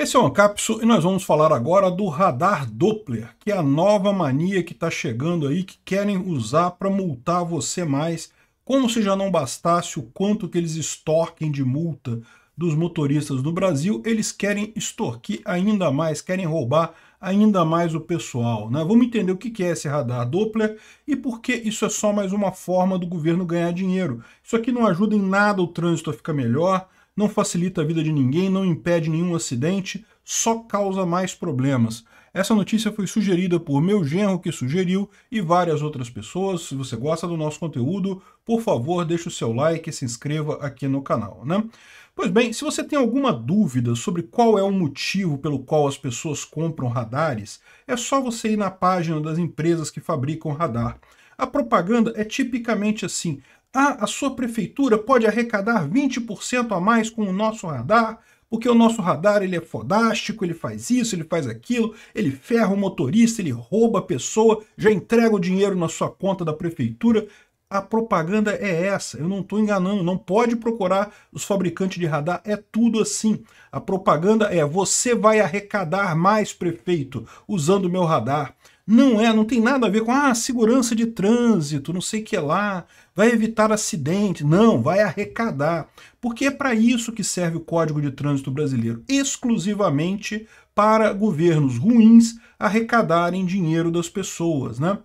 Esse é o Ancapsu e nós vamos falar agora do radar Doppler, que é a nova mania que está chegando aí, que querem usar para multar você mais, como se já não bastasse o quanto que eles extorquem de multa dos motoristas no Brasil, eles querem extorquir ainda mais, querem roubar ainda mais o pessoal. Né? Vamos entender o que é esse radar Doppler e por que isso é só mais uma forma do governo ganhar dinheiro. Isso aqui não ajuda em nada o trânsito a ficar melhor, não facilita a vida de ninguém, não impede nenhum acidente, só causa mais problemas. Essa notícia foi sugerida por meu genro que sugeriu e várias outras pessoas. Se você gosta do nosso conteúdo, por favor, deixe o seu like e se inscreva aqui no canal, né? Pois bem, se você tem alguma dúvida sobre qual é o motivo pelo qual as pessoas compram radares, é só você ir na página das empresas que fabricam radar. A propaganda é tipicamente assim: ah, a sua prefeitura pode arrecadar 20% a mais com o nosso radar, porque o nosso radar ele é fodástico, ele faz isso, ele faz aquilo, ele ferra o motorista, ele rouba a pessoa, já entrega o dinheiro na sua conta da prefeitura. A propaganda é essa, eu não estou enganando, não pode procurar os fabricantes de radar, é tudo assim. A propaganda é você vai arrecadar mais, prefeito, usando o meu radar. Não é, não tem nada a ver com ah, segurança de trânsito, não sei o que é lá, vai evitar acidente. Não, vai arrecadar. Porque é para isso que serve o Código de Trânsito Brasileiro, exclusivamente para governos ruins arrecadarem dinheiro das pessoas, né?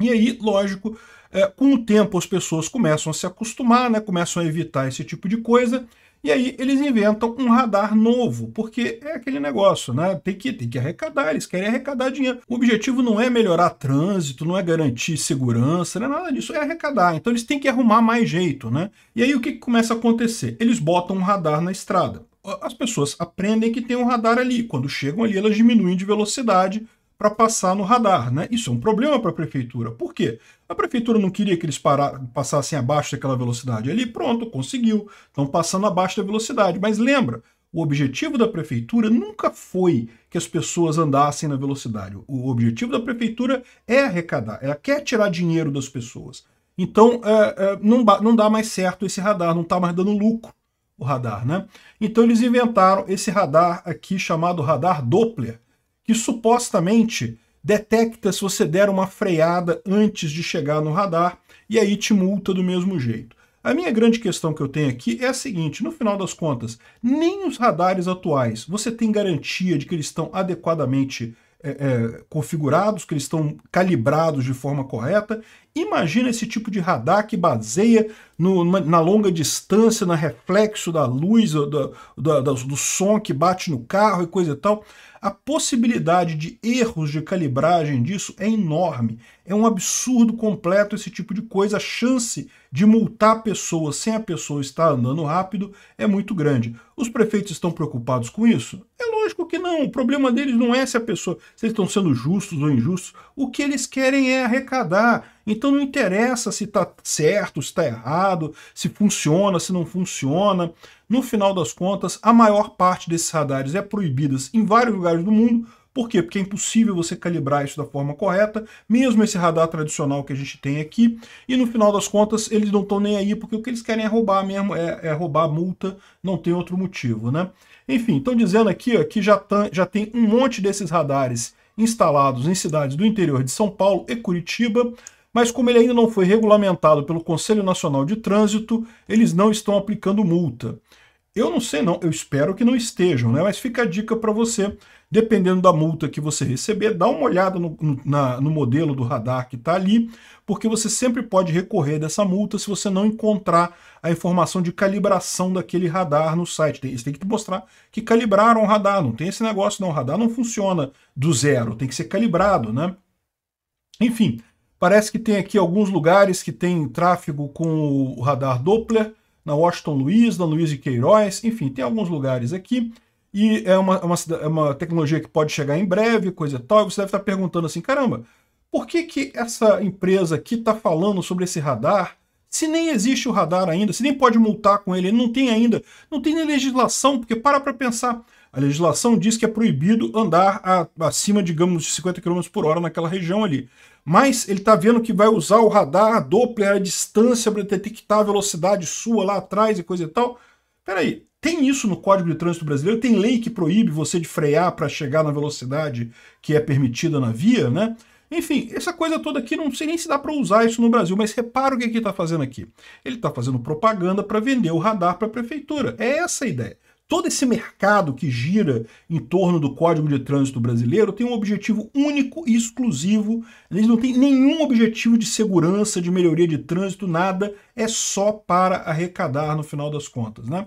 E aí, lógico, é, com o tempo, as pessoas começam a se acostumar, né, começam a evitar esse tipo de coisa, e aí eles inventam um radar novo, porque é aquele negócio, né? Tem que, tem que arrecadar, eles querem arrecadar dinheiro. O objetivo não é melhorar trânsito, não é garantir segurança, não é nada disso, é arrecadar. Então eles têm que arrumar mais jeito, né? E aí o que, que começa a acontecer? Eles botam um radar na estrada. As pessoas aprendem que tem um radar ali. Quando chegam ali, elas diminuem de velocidade para passar no radar. Né? Isso é um problema para a prefeitura. Por quê? A prefeitura não queria que eles passassem abaixo daquela velocidade ali. Pronto, conseguiu. Estão passando abaixo da velocidade. Mas lembra, o objetivo da prefeitura nunca foi que as pessoas andassem na velocidade. O objetivo da prefeitura é arrecadar, ela quer tirar dinheiro das pessoas. Então, é, é, não, não dá mais certo esse radar, não está mais dando lucro o radar, né? Então eles inventaram esse radar aqui chamado radar Doppler, que supostamente detecta se você der uma freada antes de chegar no radar e aí te multa do mesmo jeito. A minha grande questão que eu tenho aqui é a seguinte: no final das contas, nem os radares atuais você tem garantia de que eles estão adequadamente é, é, configurados, que eles estão calibrados de forma correta. Imagina esse tipo de radar que baseia no, na longa distância, no reflexo da luz, do, do, do som que bate no carro e coisa e tal. A possibilidade de erros de calibragem disso é enorme. É um absurdo completo esse tipo de coisa. A chance de multar pessoas sem a pessoa estar andando rápido é muito grande. Os prefeitos estão preocupados com isso? É porque que não? O problema deles não é se a pessoa, se eles estão sendo justos ou injustos. O que eles querem é arrecadar. Então não interessa se está certo, se está errado, se funciona, se não funciona. No final das contas, a maior parte desses radares é proibidas em vários lugares do mundo por quê? Porque é impossível você calibrar isso da forma correta, mesmo esse radar tradicional que a gente tem aqui, e no final das contas eles não estão nem aí, porque o que eles querem é roubar mesmo, é, é roubar a multa, não tem outro motivo, né? Enfim, estão dizendo aqui ó, que já, tá, já tem um monte desses radares instalados em cidades do interior de São Paulo e Curitiba, mas como ele ainda não foi regulamentado pelo Conselho Nacional de Trânsito, eles não estão aplicando multa. Eu não sei não, eu espero que não estejam, né? Mas fica a dica para você Dependendo da multa que você receber, dá uma olhada no, na, no modelo do radar que está ali, porque você sempre pode recorrer dessa multa se você não encontrar a informação de calibração daquele radar no site. Tem, eles têm que te mostrar que calibraram o radar, não tem esse negócio não, o radar não funciona do zero, tem que ser calibrado, né? Enfim, parece que tem aqui alguns lugares que tem tráfego com o radar Doppler, na Washington Luiz, na Luiz de Queiroz, enfim, tem alguns lugares aqui e é uma, é uma, é uma tecnologia que pode chegar em breve, coisa e tal, e você deve estar tá perguntando assim, caramba, por que, que essa empresa aqui está falando sobre esse radar se nem existe o radar ainda, se nem pode multar com ele, não tem ainda, não tem nem legislação, porque para para pensar, a legislação diz que é proibido andar a, acima, digamos, de 50 km por hora naquela região ali. Mas ele está vendo que vai usar o radar, a Doppler, a distância para detectar a velocidade sua lá atrás e coisa e tal. Peraí, tem isso no Código de Trânsito Brasileiro? Tem lei que proíbe você de frear para chegar na velocidade que é permitida na via, né? Enfim, essa coisa toda aqui, não sei nem se dá para usar isso no Brasil, mas repara o que, que ele está fazendo aqui. Ele está fazendo propaganda para vender o radar para a prefeitura. É essa a ideia. Todo esse mercado que gira em torno do Código de Trânsito Brasileiro tem um objetivo único e exclusivo. Eles não têm nenhum objetivo de segurança, de melhoria de trânsito, nada. É só para arrecadar no final das contas, né?